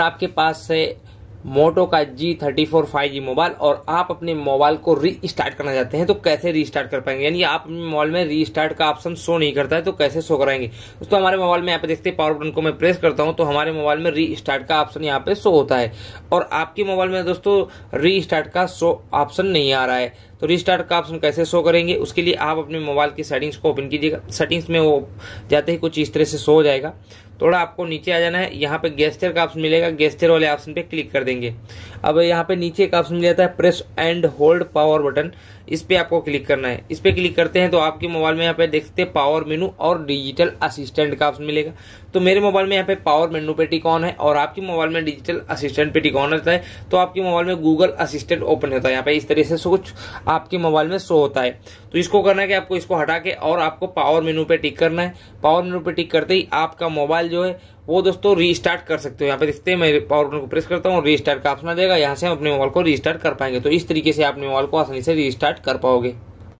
आपके पास है मोटो का G thirty four five G mobile और आप अपने मोबाइल को रीस्टार्ट करना चाहते हैं तो कैसे रीस्टार्ट कर पाएंगे यानी आप अपने मोबाइल में रीस्टार्ट का ऑप्शन शो नहीं करता है तो कैसे शो कराएंगे दोस्तों हमारे मोबाइल में यहाँ पे देखते हैं पावर बटन को मैं प्रेस करता हूँ तो हमारे मोबाइल में रीस्टार्ट का ऑप्शन यहाँ पे शो होता है और आपके मोबाइल में दोस्तों स्टार्ट का शो ऑप्शन नहीं आ रहा है तो रिस्टार्ट का ऑप्शन कैसे शो करेंगे उसके लिए आप अपने मोबाइल की सेटिंग्स को ओपन कीजिएगा सेटिंग्स में वो जाते ही कुछ इस तरह से शो हो जाएगा थोड़ा आपको नीचे आ जाना है यहाँ पे गेस्टर का ऑप्शन मिलेगा गेस्टर वाले ऑप्शन पे क्लिक कर देंगे अब यहाँ पे नीचे का ऑप्शन मिल जाता है press and hold power button इस पर आपको क्लिक करना है इस पर क्लिक करते हैं तो आपके मोबाइल में यहाँ पे देख सकते हैं पावर मेनू और डिजिटल असिस्टेंट का ऑप्शन मिलेगा तो मेरे मोबाइल में यहाँ पे पावर मेनू पे टिक ऑन है और आपके मोबाइल में डिजिटल असिस्टेंट पे टिक ऑन रहता है तो आपके मोबाइल में गूगल असिस्टेंट ओपन होता है यहाँ पे इस तरह से कुछ आपके मोबाइल में शो होता है तो इसको करना है कि आपको इसको हटा के और आपको पावर मेनू पे टिक करना है पावर मेनू पे टिक करते ही आपका मोबाइल जो है वो दोस्तों रीस्टार्ट कर सकते हो यहाँ पे देखते हैं मैं पावर मेनू को प्रेस करता हूँ रीस्टार्ट का ऑप्शन आ जाएगा यहाँ से हम अपने मोबाइल को रीस्टार्ट कर पाएंगे तो इस तरीके से आप अपने मोबाइल को आसानी से रीस्टार्ट कर पाओगे